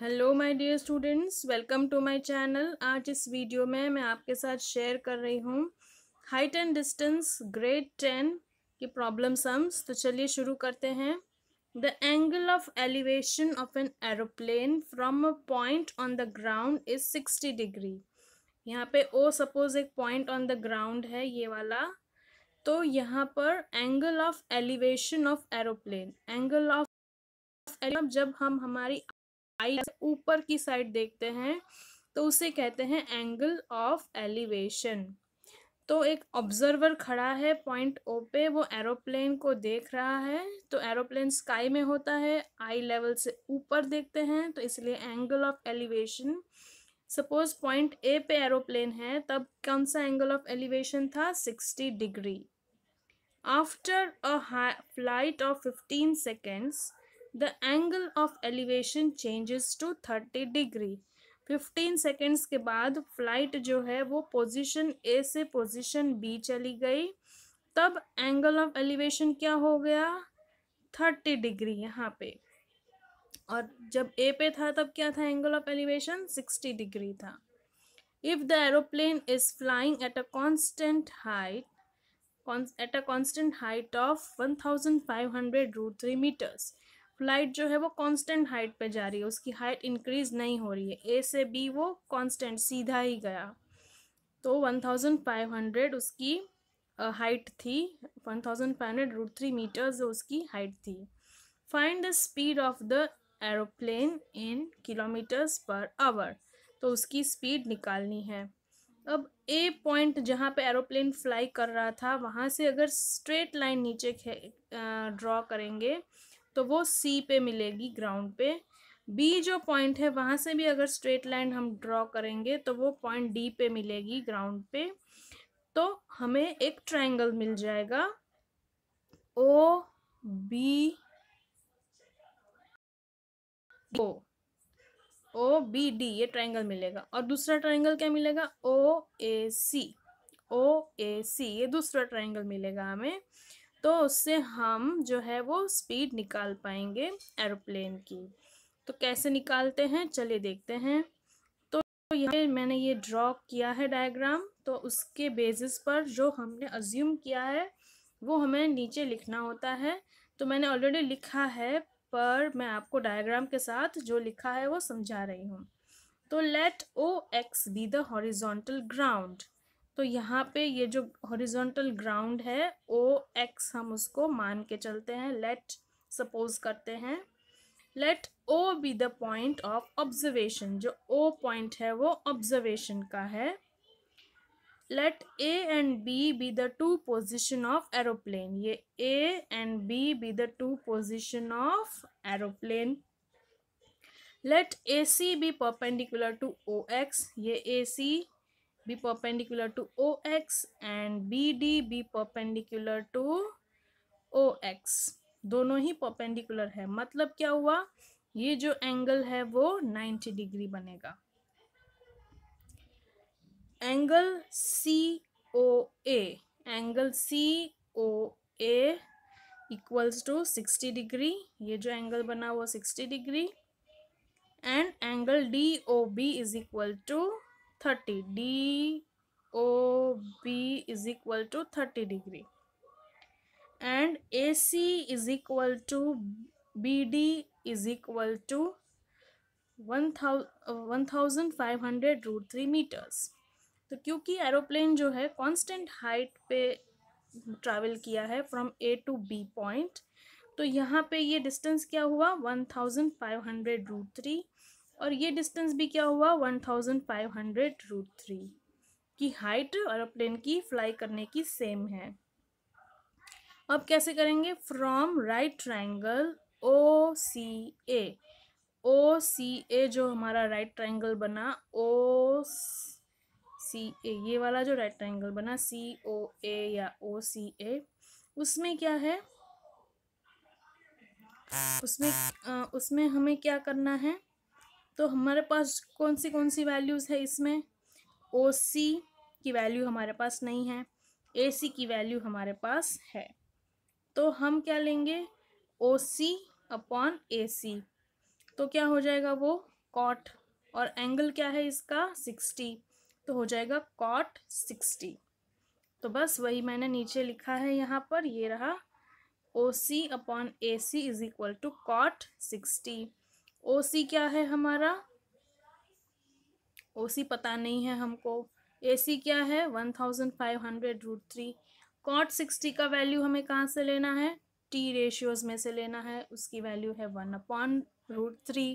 hello my dear students welcome to my channel आज इस video में मैं आपके साथ शेयर कर रही हूँ height and distance grade ten की प्रॉब्लम सम्स तो चलिए शुरू करते हैं the angle of elevation of an aeroplane from a point on the ground is sixty degree यहाँ पे ओ सपोज एक पॉइंट ऑन द ग्राउंड है ये वाला तो यहाँ पर angle of elevation of aeroplane angle of जब हम हमारी आई ऊपर की साइड देखते हैं तो उसे कहते हैं एंगल ऑफ एलिवेशन तो एक ऑब्जर्वर खड़ा है पॉइंट ओ पे वो एरोप्लेन को देख रहा है तो एरोप्लेन स्काई में होता है आई लेवल से ऊपर देखते हैं तो इसलिए angle of elevation suppose point A पे एरोप्लेन है तब कौन सा एंगल ऑफ एलिवेशन था sixty degree after a flight of fifteen seconds the angle of elevation changes to 30 degree 15 seconds के बाद फ्लाइट जो है वो पोजिशन ए से पोजिशन बी चली गई तब एंगल ऑफ एलिवेशन क्या हो गया थर्टी डिग्री यहाँ पे और जब ए पे था तब क्या था angle of elevation sixty degree था if the aeroplane is flying at a constant height at a constant height of one thousand five hundred root three metres flight जो है वो कांस्टेंट हाइट पे जा रही है उसकी हाइट इंक्रीज नहीं हो रही है ए से बी वो कांस्टेंट सीधा ही गया तो वन थाउजेंड फाइव हंड्रेड उसकी हाइट थी one thousand five hundred root three metres उसकी हाइट थी find the speed of the aeroplane in kilometres per hour तो उसकी स्पीड निकालनी है अब ए पॉइंट जहाँ पे एरोप्लेन फ्लाई कर रहा था वहाँ से अगर स्ट्रेट लाइन नीचे ड्रॉ करेंगे तो वो सी पे मिलेगी ग्राउंड पे बी जो पॉइंट है वहाँ से भी अगर स्ट्रेट लाइन हम ड्रॉ करेंगे तो वो पॉइंट डी पे मिलेगी ग्राउंड पे तो हमें एक ट्रायंगल मिल जाएगा O B O O B D ये ट्रायंगल मिलेगा और दूसरा ट्रायंगल क्या मिलेगा ओ ए सी ओ ए सी ये दूसरा ट्रायंगल मिलेगा हमें तो उससे हम जो है वो स्पीड निकाल पाएंगे एरोप्लेन की तो कैसे निकालते हैं चलिए देखते हैं तो यह मैंने ये ड्रॉ किया है डायग्राम तो उसके बेसिस पर जो हमने अज्यूम किया है वो हमें नीचे लिखना होता है तो मैंने ऑलरेडी लिखा है पर मैं आपको डायग्राम के साथ जो लिखा है वो समझा रही हूँ तो let O X be the horizontal ground तो यहाँ पे ये जो हॉरिजॉन्टल ग्राउंड है ओ एक्स हम उसको मान के चलते हैं लेट सपोज करते हैं let O be the point of observation जो ओ पॉइंट है वो ऑब्जर्वेशन का है let A and B be the two position of aeroplane ये A and B be the two position of aeroplane let A C B perpendicular to O X ये A C be perpendicular to OX and BD be perpendicular to OX दोनों ही perpendicular है मतलब क्या हुआ ये जो angle है वो 90 डिग्री बनेगा angle C O A angle C O A to sixty degree ये जो एंगल बना वो sixty degree and angle D O B is equal to thirty D O B is equal to thirty degree and A C is D is equal to one thou one thousand five hundred root three metres तो क्योंकि aeroplane जो है constant height पे travel किया है from A to B point तो यहाँ पे ये डिस्टेंस क्या हुआ one thousand five hundred root three और ये डिस्टेंस भी क्या हुआ one thousand five hundred root three की हाइट एरोप्लेन की फ्लाई करने की सेम है अब कैसे करेंगे from right triangle O C A O C A जो हमारा राइट ट्राइंगल बना ओ सी ए ये वाला जो राइट ट्राइंगल बना सी ओ ए या ओ सी ए उसमें क्या है उसमें आ, उसमें हमें क्या करना है तो हमारे पास कौन सी कौन सी वैल्यूज़ है इसमें ओ सी की वैल्यू हमारे पास नहीं है ए सी की वैल्यू हमारे पास है तो हम क्या लेंगे ओ सी अपॉन ए सी तो क्या हो जाएगा वो कॉट और एंगल क्या है इसका सिक्सटी तो हो जाएगा कॉट सिक्सटी तो बस वही मैंने नीचे लिखा है यहाँ पर ये रहा O C upon A C is equal to cot sixty O C क्या है हमारा ओ सी पता नहीं है हमको ए सी क्या है one thousand five hundred root three cot sixty का वैल्यू हमें कहाँ से लेना है टी रेशियोज में से लेना है उसकी वैल्यू है वन अपॉन रूट थ्री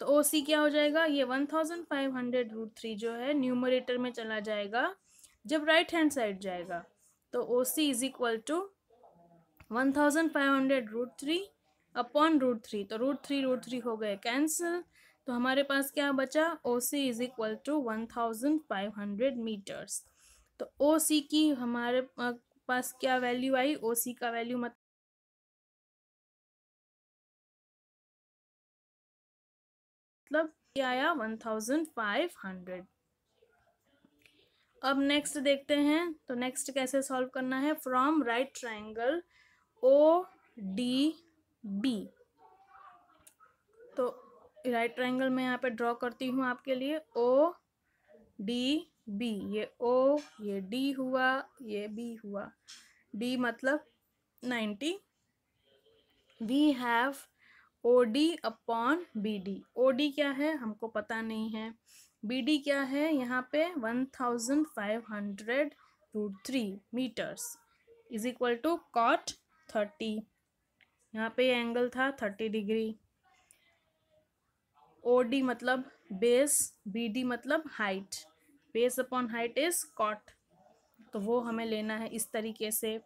तो ओ सी क्या हो जाएगा ये one thousand five hundred root three जो है न्यूमरेटर में चला जाएगा जब राइट हैंड साइड जाएगा तो O C is equal to one thousand five hundred root three upon root three तो रूट थ्री रूट थ्री हो गए कैंसिल तो हमारे पास क्या बचा O C is equal to one thousand five hundred metres तो ओ सी की हमारे पास क्या वैल्यू आई ओ सी का वैल्यू मत मतलब क्या आया वन थाउजेंड फाइव हंड्रेड अब नेक्स्ट देखते हैं तो नेक्स्ट कैसे सॉल्व करना है from right triangle O D B तो राइट ट्राइंगल में यहाँ पे ड्रॉ करती हूँ आपके लिए ओ डी बी ये ओ ये डी हुआ ये बी हुआ डी मतलब ninety we have O D upon B D O D क्या है हमको पता नहीं है बी डी क्या है यहाँ पे one thousand five hundred root three metres is equal to cot thirty यहाँ पे एंगल था थर्टी डिग्री ओ डी मतलब बेस बी डी मतलब height base upon height is cot तो वो हमें लेना है इस तरीके से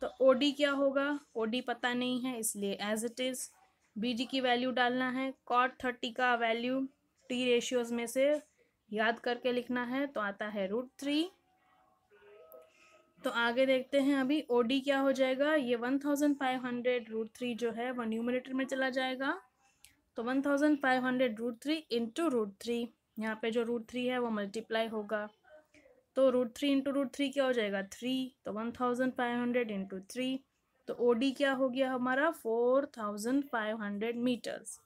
तो ओ डी क्या होगा ओ डी पता नहीं है इसलिए as it is B D की वैल्यू डालना है कॉट थर्टी का वैल्यू टी रेशियोज़ में से याद करके लिखना है तो आता है रूट थ्री तो आगे देखते हैं अभी ओ डी क्या हो जाएगा ये one thousand five hundred root three जो है वो न्यूमिनेटर में चला जाएगा तो one thousand five hundred root three into root three यहाँ पे जो रूट थ्री है वो मल्टीप्लाई होगा तो root three into root three क्या हो जाएगा थ्री तो one thousand five hundred into three तो ओ डी क्या हो गया हमारा four thousand five hundred metres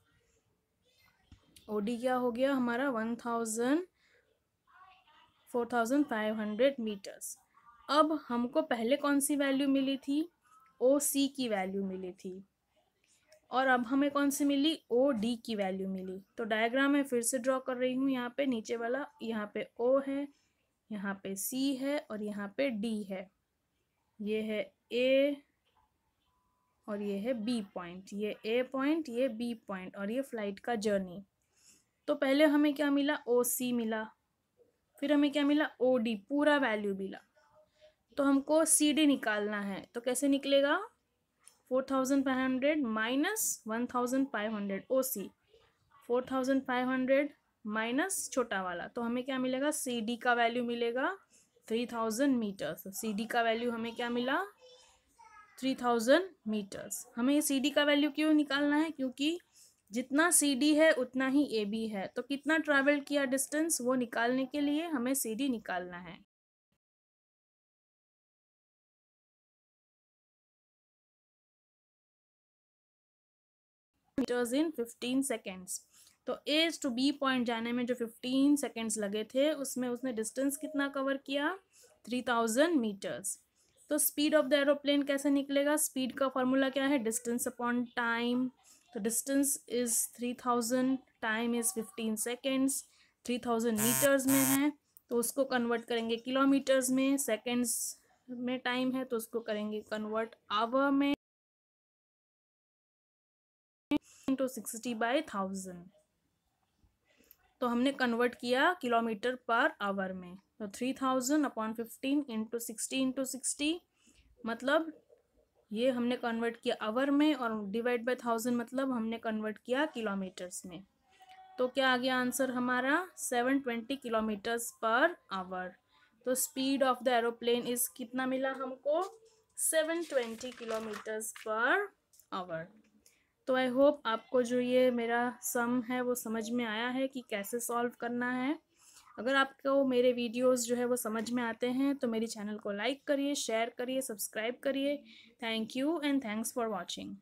O D क्या हो गया हमारा one thousand four thousand five hundred metres अब हमको पहले कौन सी वैल्यू मिली थी ओ सी की वैल्यू मिली थी और अब हमें कौन सी मिली ओ डी की वैल्यू मिली तो डायग्राम मैं फिर से ड्रॉ कर रही हूँ यहाँ पे नीचे वाला यहाँ पे ओ है यहाँ पे सी है और यहाँ पे डी है ये है ए और ये है बी पॉइंट ये ए पॉइंट ये बी पॉइंट और ये फ्लाइट का जर्नी तो पहले हमें क्या मिला ओ सी मिला फिर हमें क्या मिला ओ डी पूरा वैल्यू मिला तो हमको सी डी निकालना है तो कैसे निकलेगा four thousand five hundred minus one thousand five hundred O C four thousand five hundred minus छोटा वाला तो हमें क्या मिलेगा सी डी का वैल्यू मिलेगा three thousand metres C D का वैल्यू हमें क्या मिला थ्री थाउजेंड मीटर्स हमें सी डी का वैल्यू क्यों निकालना है क्योंकि जितना सी डी है उतना ही ए बी है तो कितना ट्रैवल किया डिस्टेंस वो निकालने के लिए हमें सी डी निकालना है मीटर्स इन फिफ्टीन सेकेंड्स तो ए टू बी पॉइंट जाने में जो फिफ्टीन सेकेंड्स लगे थे उसमें उसने डिस्टेंस कितना कवर किया थ्री थाउजेंड मीटर्स तो स्पीड ऑफ द एरोप्लेन कैसे निकलेगा स्पीड का फॉर्मूला क्या है डिस्टेंस अपॉन टाइम तो distance is three thousand time is fifteen seconds three thousand metres में है तो उसको कन्वर्ट करेंगे किलोमीटर्स में सेकेंड्स में टाइम है तो उसको करेंगे कन्वर्ट आवर में टू सिक्सटी बाई थाउजेंड तो हमने कन्वर्ट किया किलोमीटर पर आवर में तो three thousand upon fifteen into sixty into sixty मतलब ये हमने कन्वर्ट किया आवर में और डिवाइड बाई थाउजेंड मतलब हमने कन्वर्ट किया किलोमीटर्स में तो क्या आ गया आंसर हमारा seven twenty kilometres per hour तो speed of the aeroplane is कितना मिला हमको seven twenty kilometres per hour तो आई होप आपको जो ये मेरा सम है वो समझ में आया है कि कैसे सॉल्व करना है अगर आपको मेरे वीडियोस जो है वो समझ में आते हैं तो मेरी चैनल को लाइक करिए शेयर करिए सब्सक्राइब करिए thank you and thanks for watching